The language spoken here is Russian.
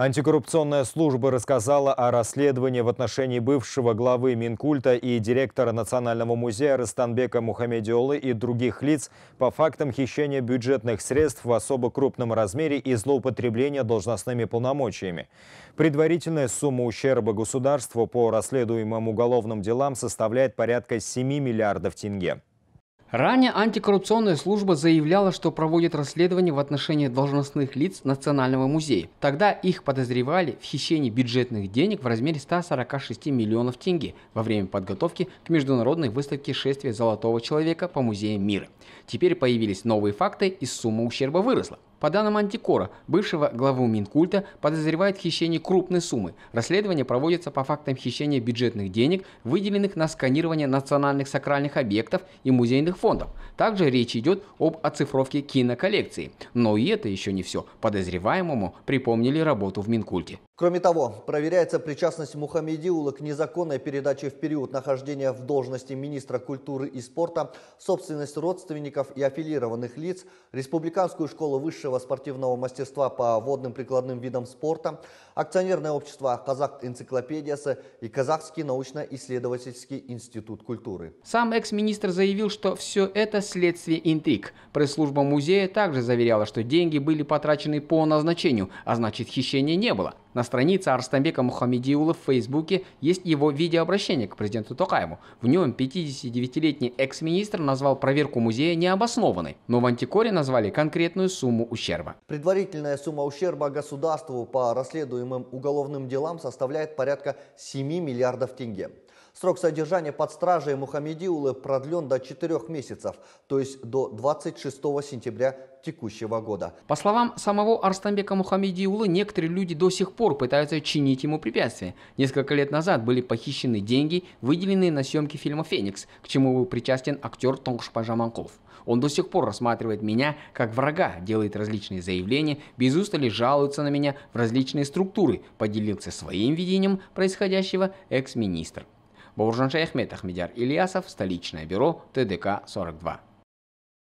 Антикоррупционная служба рассказала о расследовании в отношении бывшего главы Минкульта и директора Национального музея Растанбека Мухамедиолы и других лиц по фактам хищения бюджетных средств в особо крупном размере и злоупотребления должностными полномочиями. Предварительная сумма ущерба государству по расследуемым уголовным делам составляет порядка 7 миллиардов тенге. Ранее антикоррупционная служба заявляла, что проводит расследование в отношении должностных лиц Национального музея. Тогда их подозревали в хищении бюджетных денег в размере 146 миллионов тенге во время подготовки к международной выставке «Шествие золотого человека» по музеям мира. Теперь появились новые факты и сумма ущерба выросла. По данным Антикора, бывшего главу Минкульта подозревает в хищении крупной суммы. Расследование проводится по фактам хищения бюджетных денег, выделенных на сканирование национальных сакральных объектов и музейных фондов. Также речь идет об оцифровке киноколлекции. Но и это еще не все. Подозреваемому припомнили работу в Минкульте. Кроме того, проверяется причастность Мухаммедиула к незаконной передаче в период нахождения в должности министра культуры и спорта собственность родственников и аффилированных лиц, Республиканскую школу высшего спортивного мастерства по водным прикладным видам спорта, акционерное общество «Казак Энциклопедиясы» и Казахский научно-исследовательский институт культуры. Сам экс-министр заявил, что все это следствие интриг. Пресс-служба музея также заверяла, что деньги были потрачены по назначению, а значит хищения не было. На странице Арстамбека Мухамедиула в Фейсбуке есть его видеообращение к президенту Токаеву. В нем 59-летний экс-министр назвал проверку музея необоснованной, но в антикоре назвали конкретную сумму ущерба. Предварительная сумма ущерба государству по расследуемым уголовным делам составляет порядка 7 миллиардов тенге. Срок содержания под стражей Мухаммедиулы продлен до 4 месяцев, то есть до 26 сентября текущего года. По словам самого Арстанбека Мухаммедиулы, некоторые люди до сих пор пытаются чинить ему препятствия. Несколько лет назад были похищены деньги, выделенные на съемки фильма «Феникс», к чему был причастен актер Тонгшпажа Манков. Он до сих пор рассматривает меня как врага, делает различные заявления, без устали жалуется на меня в различные структуры, поделился своим видением происходящего экс-министр. Бауржан Шаяхметов, Ахмедяр Ильясов, столичное бюро ТДК 42.